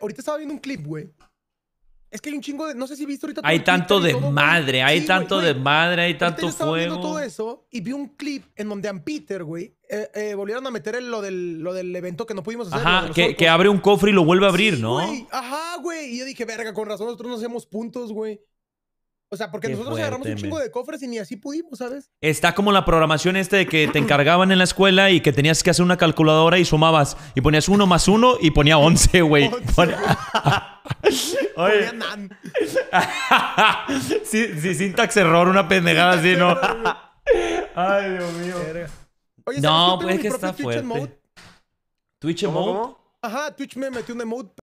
Ahorita estaba viendo un clip, güey. Es que hay un chingo de. No sé si viste ahorita. Hay tanto desmadre, hay tanto desmadre, hay tanto yo fuego. todo eso y vi un clip en donde a Peter, güey, eh, eh, volvieron a meter lo, del, lo del evento que no pudimos hacer. Ajá, que, abre un cofre y lo vuelve a abrir, ¿no? Ajá, güey. Y yo dije, verga, con razón nosotros no hacemos puntos, güey. O sea, porque nosotros agarramos un chingo de cofres y ni así pudimos, ¿sabes? Está como la programación este de que te encargaban en la escuela y que tenías que hacer una calculadora y sumabas. Y ponías uno más uno y ponía once, güey. Ponía... Oye. sí, sí, syntax error, una pendejada así, ¿no? Ay, Dios mío. Oye, no, pues es que está fuerte. Twitch emote. ¿Twitch emote? Ajá, Twitch me metió un emote